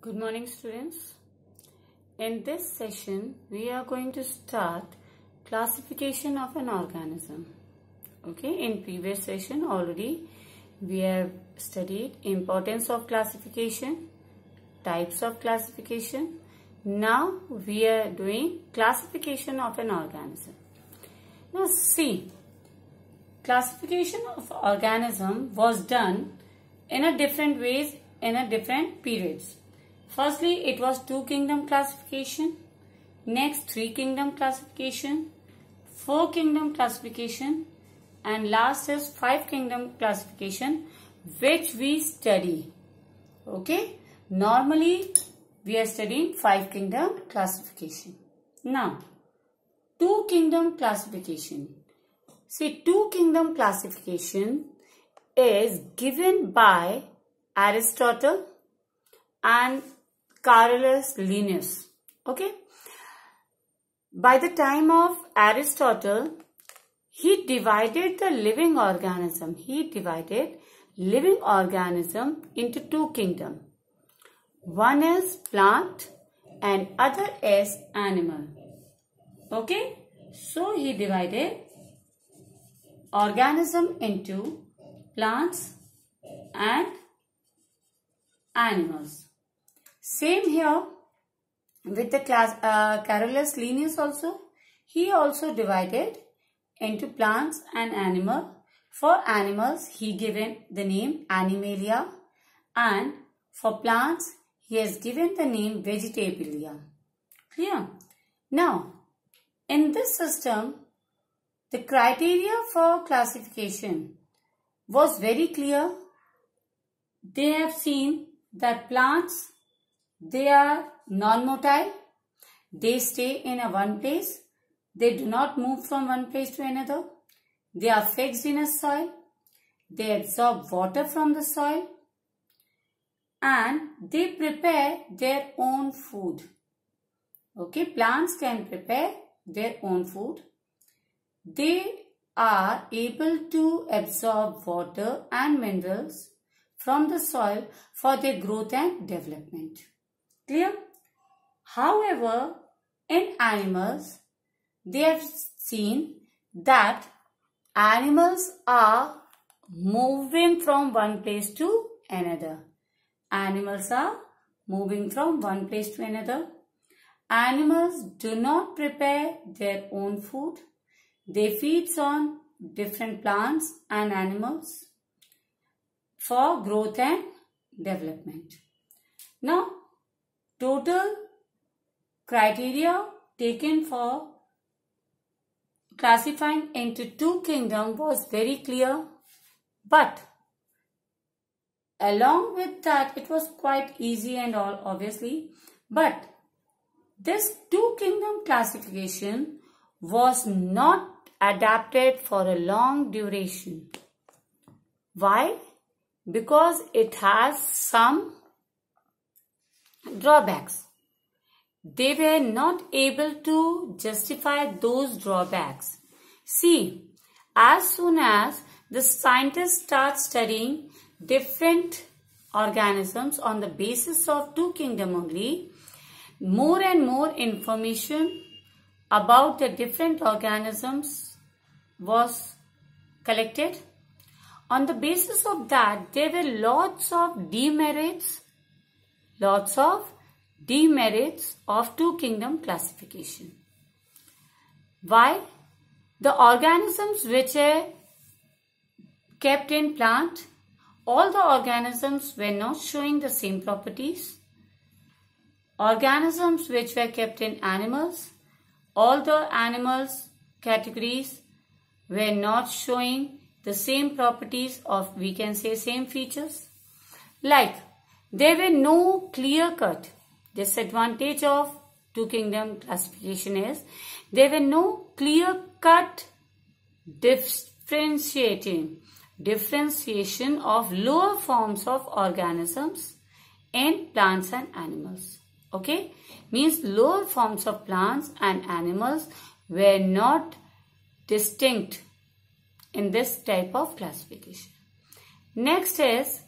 Good morning students. In this session we are going to start classification of an organism. Okay, in previous session already we have studied importance of classification, types of classification. Now we are doing classification of an organism. Now see, classification of organism was done in a different ways in a different periods Firstly, it was two kingdom classification, next three kingdom classification, four kingdom classification and last is five kingdom classification which we study. Okay. Normally, we are studying five kingdom classification. Now, two kingdom classification. See, two kingdom classification is given by Aristotle and Carolus Linnaeus. Okay. By the time of Aristotle, he divided the living organism. He divided living organism into two kingdom. One is plant and other is animal. Okay. So he divided organism into plants and animals. Same here with the class uh, Carolus Linnaeus also. He also divided into plants and animal. For animals, he given the name Animalia and for plants, he has given the name Vegetabilia. Clear? Now, in this system, the criteria for classification was very clear. They have seen that plants they are non-motile. They stay in a one place. They do not move from one place to another. They are fixed in a soil. They absorb water from the soil. And they prepare their own food. Okay, plants can prepare their own food. They are able to absorb water and minerals from the soil for their growth and development. Clear? However, in animals, they have seen that animals are moving from one place to another. Animals are moving from one place to another. Animals do not prepare their own food. They feed on different plants and animals for growth and development. Now, total criteria taken for classifying into two kingdom was very clear but along with that it was quite easy and all obviously but this two kingdom classification was not adapted for a long duration why because it has some drawbacks. They were not able to justify those drawbacks. See, as soon as the scientists start studying different organisms on the basis of two kingdom only, more and more information about the different organisms was collected. On the basis of that, there were lots of demerits Lots of demerits of two kingdom classification. Why? The organisms which are kept in plant, all the organisms were not showing the same properties. Organisms which were kept in animals, all the animals categories were not showing the same properties of we can say same features. Like there were no clear-cut disadvantage of two kingdom classification is there were no clear-cut differentiating differentiation of lower forms of organisms in plants and animals. Okay, means lower forms of plants and animals were not distinct in this type of classification. Next is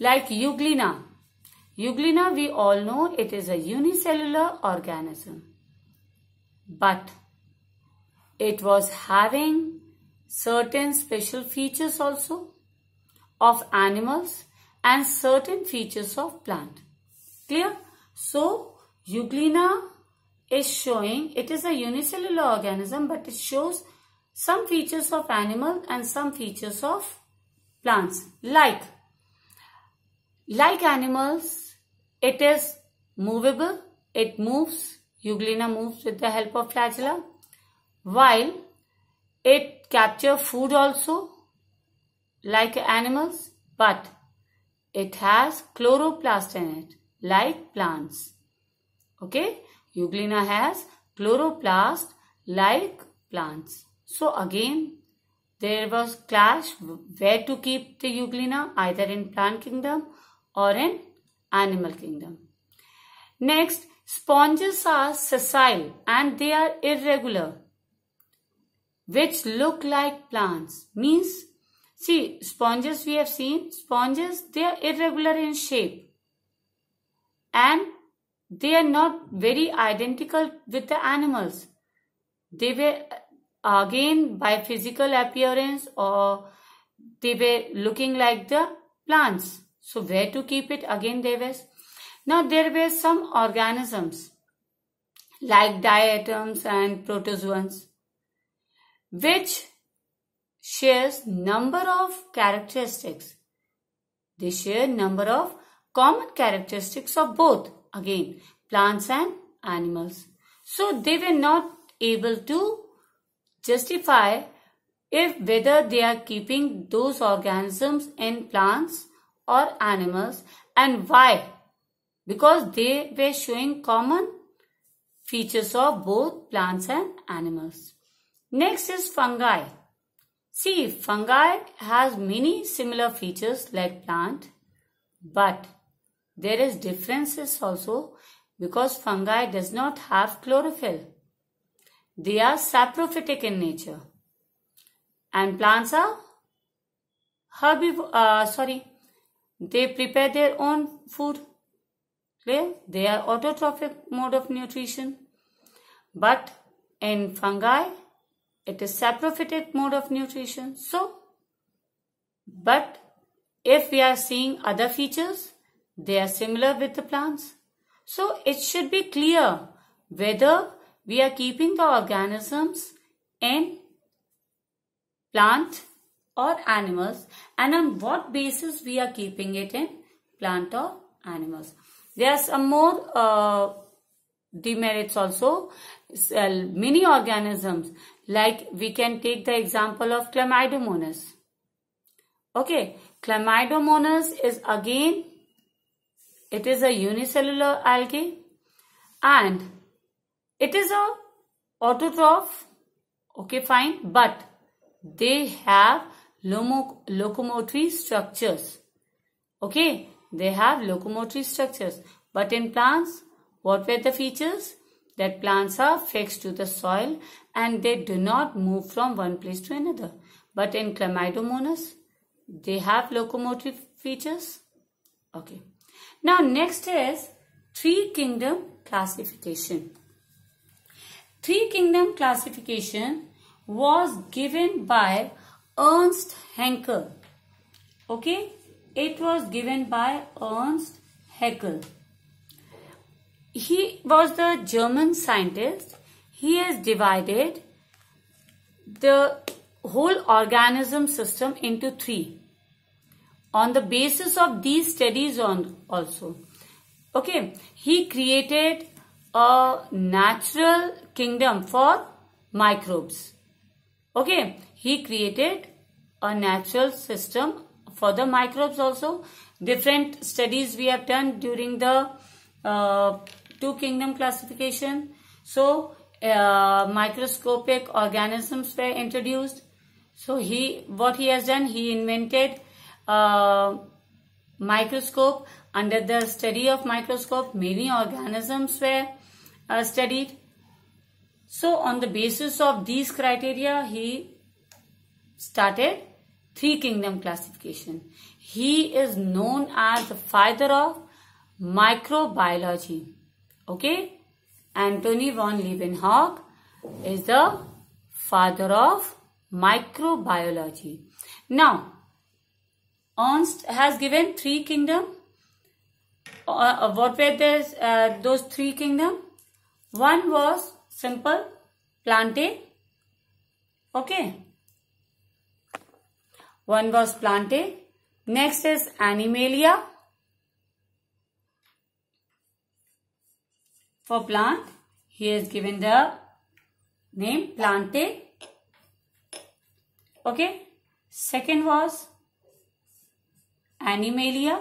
like euglena. Euglena we all know it is a unicellular organism. But it was having certain special features also of animals and certain features of plant. Clear? So, euglena is showing, it is a unicellular organism but it shows some features of animal and some features of plants like like animals, it is movable, it moves, euglena moves with the help of flagella, while it captures food also like animals, but it has chloroplast in it like plants. Okay, euglena has chloroplast like plants. So again, there was clash where to keep the euglena either in plant kingdom or an animal kingdom. Next, sponges are sessile and they are irregular, which look like plants. Means, see, sponges we have seen, sponges, they are irregular in shape and they are not very identical with the animals. They were again by physical appearance or they were looking like the plants. So where to keep it? Again there was. Now there were some organisms like diatoms and protozoans which shares number of characteristics. They share number of common characteristics of both again plants and animals. So they were not able to justify if whether they are keeping those organisms in plants or animals and why? Because they were showing common features of both plants and animals. Next is fungi. See, fungi has many similar features like plant, but there is differences also because fungi does not have chlorophyll. They are saprophytic in nature. And plants are herbivore, uh, sorry, they prepare their own food. They are autotrophic mode of nutrition. But in fungi, it is saprophytic mode of nutrition. So, but if we are seeing other features, they are similar with the plants. So, it should be clear whether we are keeping the organisms in plant or animals and on what basis we are keeping it in plant or animals. There are some more uh, demerits also. Uh, many organisms like we can take the example of Chlamydomonas. Okay, Chlamydomonas is again, it is a unicellular algae and it is a autotroph. Okay, fine. But they have lomo locomotory structures. Okay, they have locomotory structures. But in plants, what were the features? That plants are fixed to the soil and they do not move from one place to another. But in Chlamydomonas, they have locomotive features. Okay. Now next is three kingdom classification. Three kingdom classification was given by Ernst Haeckel. Okay, it was given by Ernst Haeckel. He was the German scientist. He has divided the whole organism system into three. On the basis of these studies on also. Okay, he created a natural kingdom for microbes. Okay, he created a natural system for the microbes also. Different studies we have done during the uh, two kingdom classification. So, uh, microscopic organisms were introduced. So, he what he has done, he invented a uh, microscope. Under the study of microscope, many organisms were uh, studied. So on the basis of these criteria, he started three kingdom classification. He is known as the father of microbiology. Okay. Antony von Leeuwenhoek is the father of microbiology. Now, Ernst has given three kingdom. Uh, uh what were uh, those three kingdom? One was simple plantae okay one was plantae next is animalia for plant he is given the name plantae okay second was animalia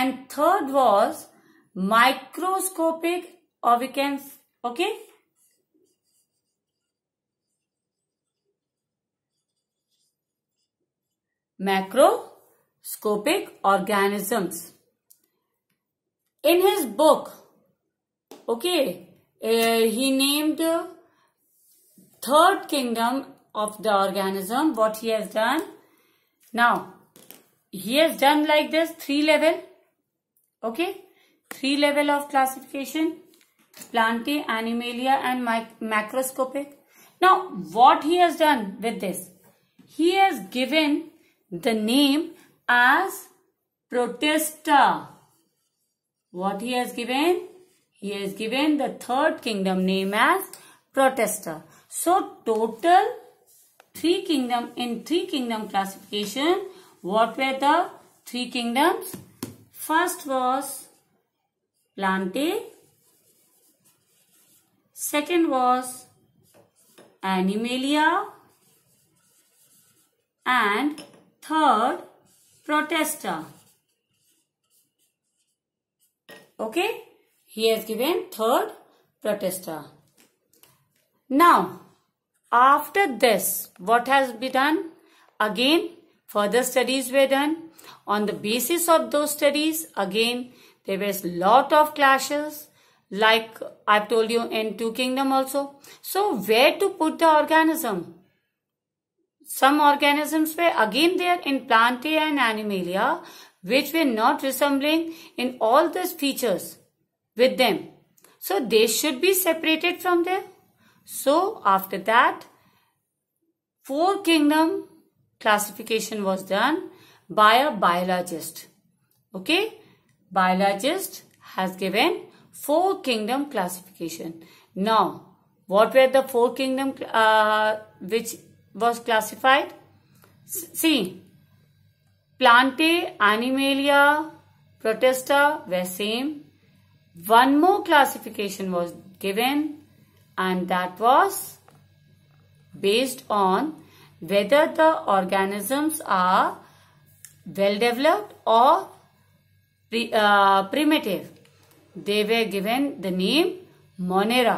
and third was microscopic or we can okay macroscopic organisms in his book okay uh, he named uh, third kingdom of the organism what he has done now he has done like this three level okay Three level of classification, plantae, animalia and macroscopic. Now, what he has done with this? He has given the name as protista. What he has given? He has given the third kingdom name as protista. So, total three kingdom in three kingdom classification, what were the three kingdoms? First was plant A. Second was Animalia and third Protesta. Okay, he has given third protester. Now, after this, what has been done? Again, further studies were done. On the basis of those studies, again, there was lot of clashes like I've told you in two kingdom also. So where to put the organism? Some organisms were again there in Plantae and Animalia which were not resembling in all these features with them. So they should be separated from them. So after that, four kingdom classification was done by a biologist. Okay biologist has given four kingdom classification. Now, what were the four kingdom uh, which was classified? See, Plantae, Animalia, Protista were same. One more classification was given and that was based on whether the organisms are well developed or pre, uh, primitive. They were given the name Monera.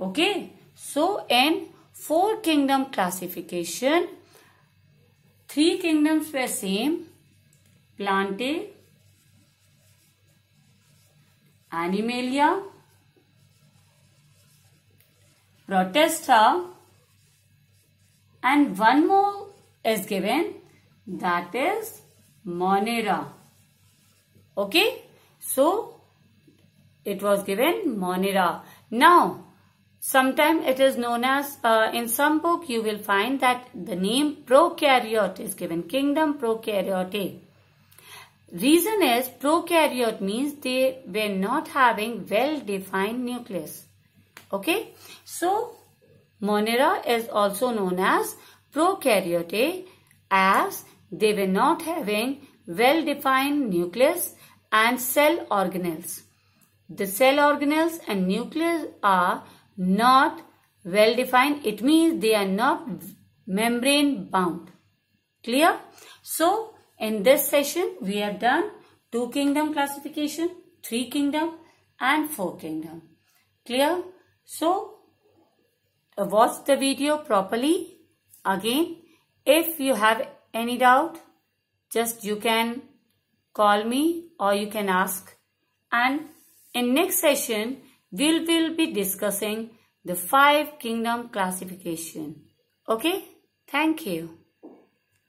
Okay. So, in four kingdom classification, three kingdoms were same. Plantae, Animalia, Protista, and one more is given that is Monera. Okay. So, it was given Monera. Now, Sometime it is known as, uh, in some book you will find that the name prokaryote is given, kingdom prokaryote. Reason is prokaryote means they were not having well-defined nucleus. Okay, so Monera is also known as prokaryote as they were not having well-defined nucleus and cell organelles. The cell organelles and nucleus are not well defined. It means they are not membrane bound. Clear? So, in this session, we have done two kingdom classification, three kingdom and four kingdom. Clear? So, watch the video properly. Again, if you have any doubt, just you can call me or you can ask. And in next session, we will be discussing the five kingdom classification. Okay? Thank you.